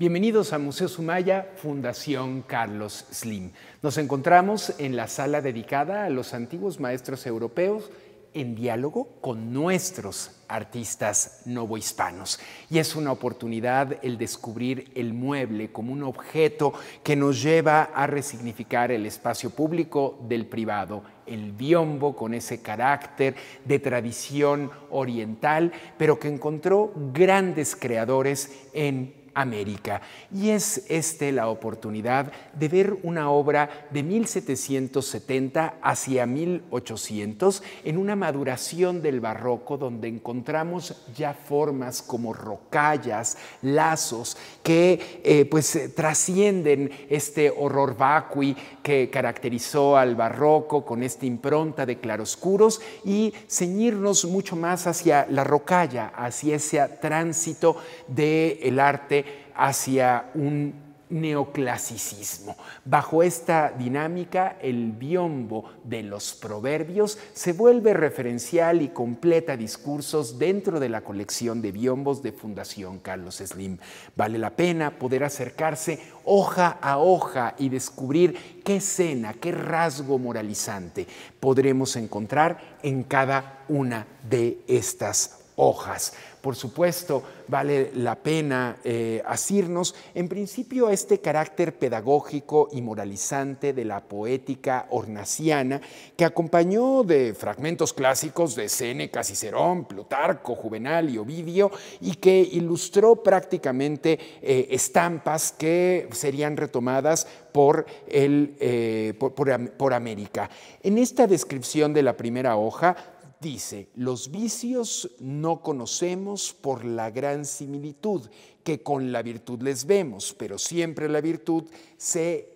Bienvenidos a Museo Sumaya, Fundación Carlos Slim. Nos encontramos en la sala dedicada a los antiguos maestros europeos en diálogo con nuestros artistas novohispanos. Y es una oportunidad el descubrir el mueble como un objeto que nos lleva a resignificar el espacio público del privado, el biombo con ese carácter de tradición oriental, pero que encontró grandes creadores en América. Y es este la oportunidad de ver una obra de 1770 hacia 1800 en una maduración del barroco donde encontramos ya formas como rocallas, lazos que eh, pues eh, trascienden este horror vacui que caracterizó al barroco con esta impronta de claroscuros y ceñirnos mucho más hacia la rocalla, hacia ese tránsito del arte hacia un neoclasicismo. Bajo esta dinámica, el biombo de los proverbios se vuelve referencial y completa discursos dentro de la colección de biombos de Fundación Carlos Slim. Vale la pena poder acercarse hoja a hoja y descubrir qué escena, qué rasgo moralizante podremos encontrar en cada una de estas hojas. Por supuesto, vale la pena eh, asirnos en principio a este carácter pedagógico y moralizante de la poética ornaciana que acompañó de fragmentos clásicos de Séneca, Cicerón, Plutarco, Juvenal y Ovidio y que ilustró prácticamente eh, estampas que serían retomadas por, el, eh, por América. En esta descripción de la primera hoja, Dice, los vicios no conocemos por la gran similitud que con la virtud les vemos, pero siempre la virtud se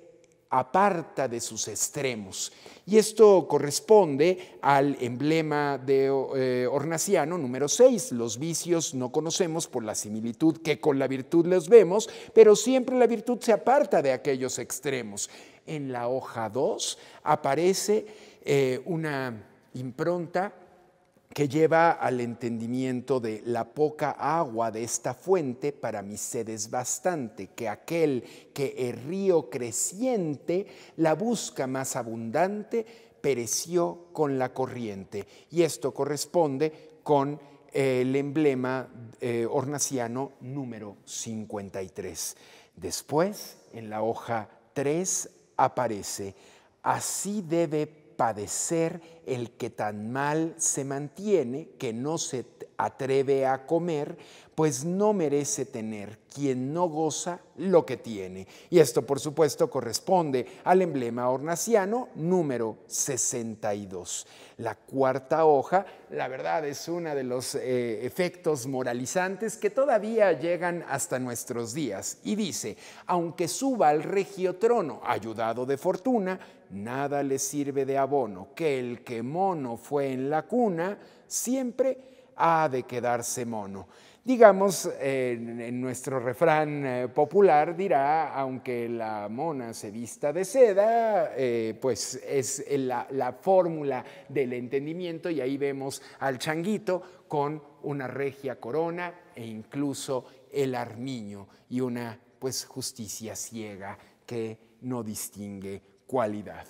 aparta de sus extremos. Y esto corresponde al emblema de eh, Ornaciano número 6. Los vicios no conocemos por la similitud que con la virtud les vemos, pero siempre la virtud se aparta de aquellos extremos. En la hoja 2 aparece eh, una impronta que lleva al entendimiento de la poca agua de esta fuente para mi sed es bastante, que aquel que el río creciente la busca más abundante, pereció con la corriente. Y esto corresponde con eh, el emblema eh, ornaciano número 53. Después, en la hoja 3, aparece, así debe padecer el que tan mal se mantiene que no se atreve a comer, pues no merece tener quien no goza lo que tiene. Y esto, por supuesto, corresponde al emblema hornaciano número 62. La cuarta hoja, la verdad, es uno de los eh, efectos moralizantes que todavía llegan hasta nuestros días. Y dice, aunque suba al regio trono, ayudado de fortuna, nada le sirve de abono, que el que mono fue en la cuna, siempre ha de quedarse mono. Digamos, en nuestro refrán eh, popular dirá, aunque la mona se vista de seda, eh, pues es la, fórmula del entendimiento y ahí vemos al changuito con una regia corona e incluso el armiño y una pues justicia ciega que no distingue cualidad.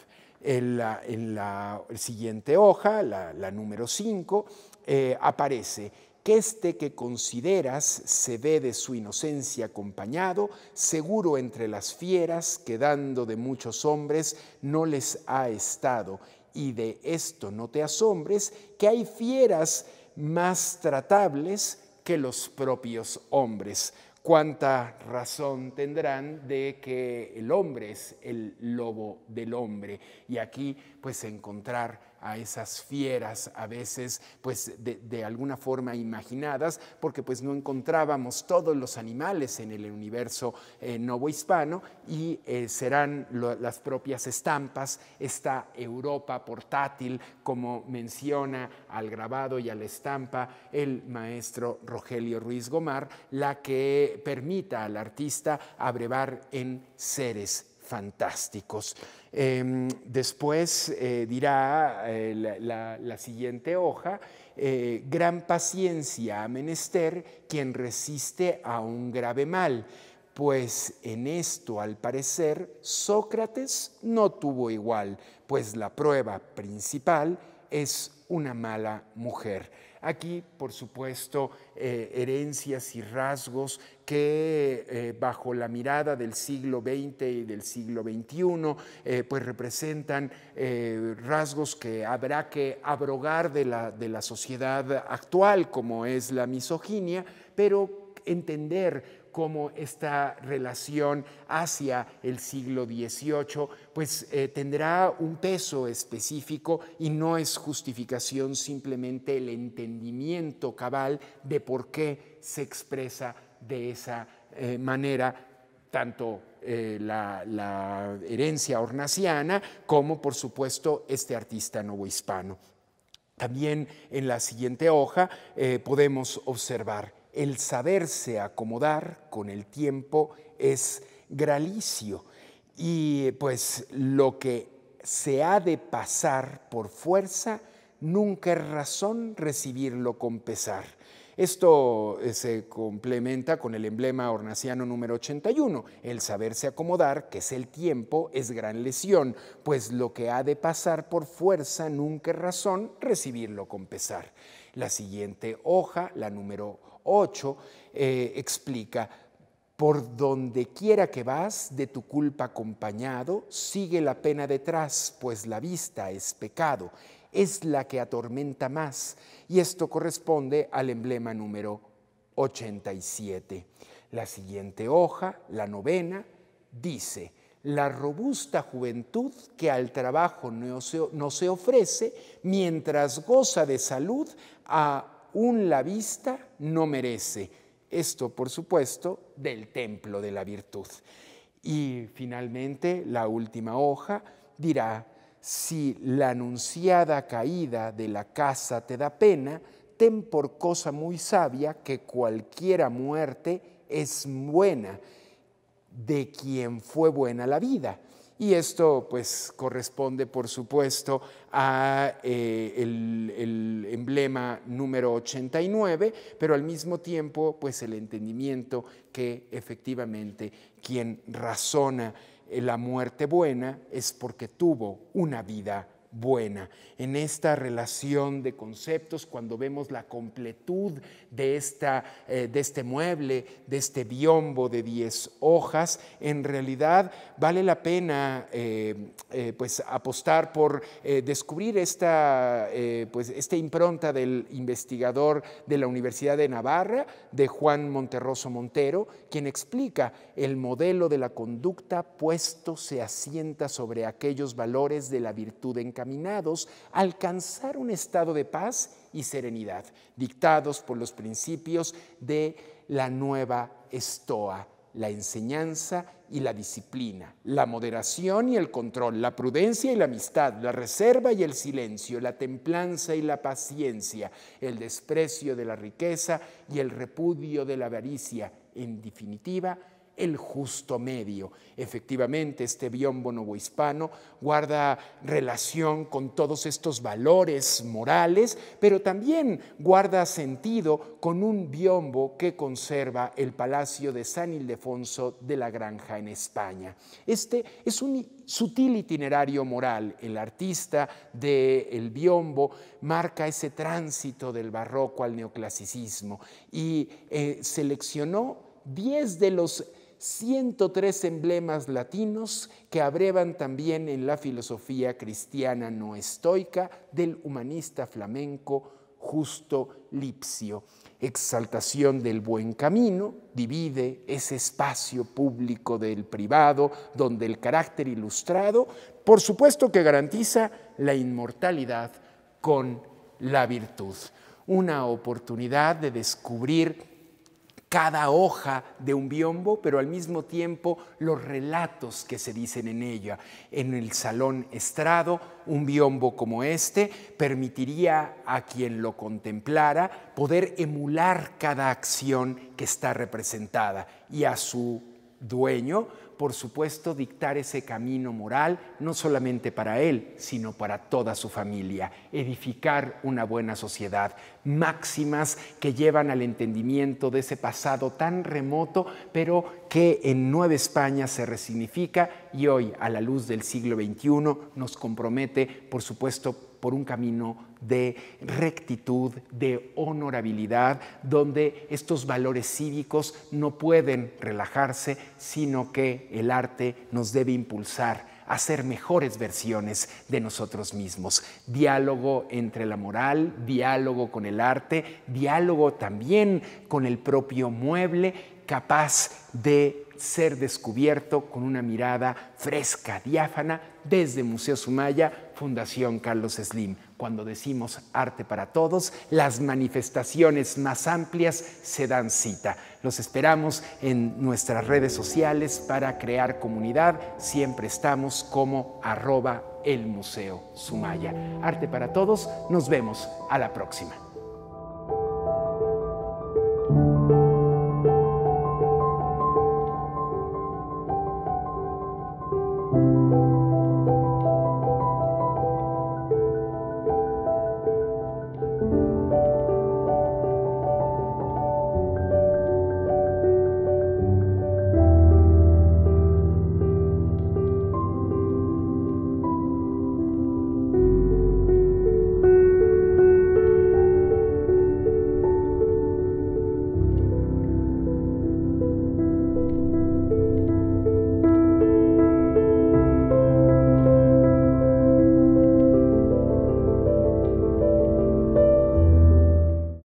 En la, en la siguiente hoja, la, la número 5, eh, aparece que este que consideras se ve de su inocencia acompañado, seguro entre las fieras, quedando de muchos hombres, no les ha estado. Y de esto no te asombres, que hay fieras más tratables que los propios hombres. Cuánta razón tendrán de que el hombre es el lobo del hombre. Y aquí pues encontrar a esas fieras a veces pues de, alguna forma imaginadas porque pues no encontrábamos todos los animales en el universo eh, novohispano y eh, serán las propias estampas esta Europa portátil como menciona al grabado y a la estampa el maestro Rogelio Ruiz Gomar la que permita al artista abrevar en seres fantásticos. Em, después eh, dirá eh, la, siguiente hoja, eh, gran paciencia a menester quien resiste a un grave mal, pues en esto al parecer Sócrates no tuvo igual, pues la prueba principal es una mala mujer. Aquí, por supuesto, eh, herencias y rasgos que eh, bajo la mirada del siglo XX y del siglo XXI, eh, pues representan rasgos que habrá que abrogar de la, de la sociedad actual, como es la misoginia, pero entender cómo esta relación hacia el siglo XVIII pues, eh, tendrá un peso específico y no es justificación simplemente el entendimiento cabal de por qué se expresa de esa eh, manera tanto eh, la, herencia hornaciana como por supuesto este artista novohispano. También en la siguiente hoja podemos observar el saberse acomodar con el tiempo es gralicio y pues lo que se ha de pasar por fuerza nunca es razón recibirlo con pesar. Esto eh, se complementa con el emblema hornaciano número 81. El saberse acomodar, que es el tiempo, es gran lesión, pues lo que ha de pasar por fuerza nunca es razón recibirlo con pesar. La siguiente hoja, la número 8 eh, explica, por donde quiera que vas, de tu culpa acompañado, sigue la pena detrás, pues la vista es pecado, es la que atormenta más, y esto corresponde al emblema número 87. La siguiente hoja, la novena, dice, la robusta juventud que al trabajo no se, no se, ofrece, mientras goza de salud, a un la vista no merece. Esto, por supuesto, del templo de la virtud. Y finalmente, la última hoja dirá, si la anunciada caída de la casa te da pena, ten por cosa muy sabia que cualquiera muerte es buena de quien fue buena la vida. Y esto pues corresponde por supuesto al eh, el, emblema número 89, pero al mismo tiempo pues el entendimiento que efectivamente quien razona eh, la muerte buena es porque tuvo una vida buena, en esta relación de conceptos, cuando vemos la completud de, esta, eh, de este mueble, de este biombo de 10 hojas, en realidad vale la pena eh, eh, pues apostar por descubrir esta, pues esta impronta del investigador de la Universidad de Navarra, de Juan Monterroso Montero, quien explica el modelo de la conducta puesto se asienta sobre aquellos valores de la virtud encarnada a alcanzar un estado de paz y serenidad, dictados por los principios de la nueva estoa, la enseñanza y la disciplina, la moderación y el control, la prudencia y la amistad, la reserva y el silencio, la templanza y la paciencia, el desprecio de la riqueza y el repudio de la avaricia, en definitiva, el justo medio. Efectivamente, este biombo novohispano guarda relación con todos estos valores morales, pero también guarda sentido con un biombo que conserva el Palacio de San Ildefonso de la Granja en España. Este es un sutil itinerario moral. El artista del El biombo marca ese tránsito del barroco al neoclasicismo y eh, seleccionó 10 de los 103 emblemas latinos que abrevan también en la filosofía cristiana no estoica del humanista flamenco Justo Lipsio. Exaltación del buen camino divide ese espacio público del privado, donde el carácter ilustrado, por supuesto que garantiza la inmortalidad con la virtud. Una oportunidad de descubrir cada hoja de un biombo, pero al mismo tiempo los relatos que se dicen en ella. En el salón estrado, un biombo como este permitiría a quien lo contemplara poder emular cada acción que está representada y a su dueño, por supuesto, dictar ese camino moral, no solamente para él, sino para toda su familia, edificar una buena sociedad, máximas que llevan al entendimiento de ese pasado tan remoto, pero que en Nueva España se resignifica y hoy, a la luz del siglo XXI, nos compromete, por supuesto, por un camino de rectitud, de honorabilidad, donde estos valores cívicos no pueden relajarse, sino que el arte nos debe impulsar a ser mejores versiones de nosotros mismos. Diálogo entre la moral, diálogo con el arte, diálogo también con el propio mueble, capaz de ser descubierto con una mirada fresca, diáfana, desde Museo Sumaya, Fundación Carlos Slim. Cuando decimos arte para todos, las manifestaciones más amplias se dan cita. Los esperamos en nuestras redes sociales para crear comunidad. Siempre estamos como arroba el Museo Sumaya. Arte para todos, nos vemos a la próxima.